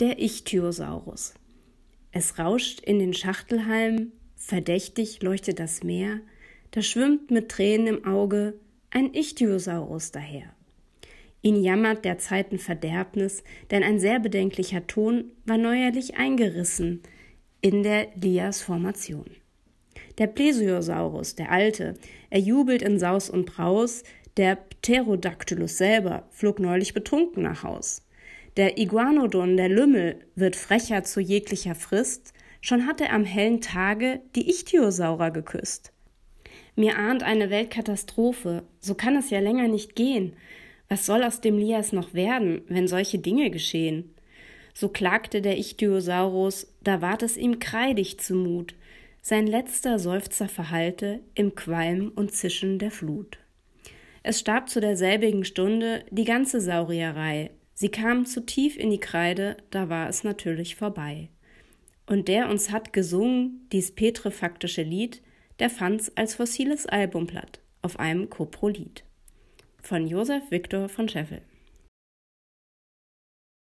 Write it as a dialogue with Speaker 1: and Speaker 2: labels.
Speaker 1: der Ichthyosaurus. Es rauscht in den Schachtelhalm, verdächtig leuchtet das Meer, da schwimmt mit Tränen im Auge ein Ichthyosaurus daher. Ihn jammert der Zeiten Verderbnis, denn ein sehr bedenklicher Ton war neuerlich eingerissen in der Lias-Formation. Der Plesiosaurus, der Alte, er jubelt in Saus und Braus, der Pterodactylus selber flog neulich betrunken nach Haus. Der Iguanodon, der Lümmel, wird frecher zu jeglicher Frist, schon hat er am hellen Tage die Ichthyosaurer geküsst. Mir ahnt eine Weltkatastrophe, so kann es ja länger nicht gehen. Was soll aus dem Lias noch werden, wenn solche Dinge geschehen? So klagte der Ichthyosaurus, da ward es ihm kreidig zumut, sein letzter Seufzer verhallte im Qualm und Zischen der Flut. Es starb zu derselbigen Stunde die ganze Saurierei, Sie kamen zu tief in die Kreide, da war es natürlich vorbei. Und der uns hat gesungen, dies petrefaktische Lied, der fand's als fossiles Albumblatt auf einem Coprolit. Von Josef Viktor von Scheffel.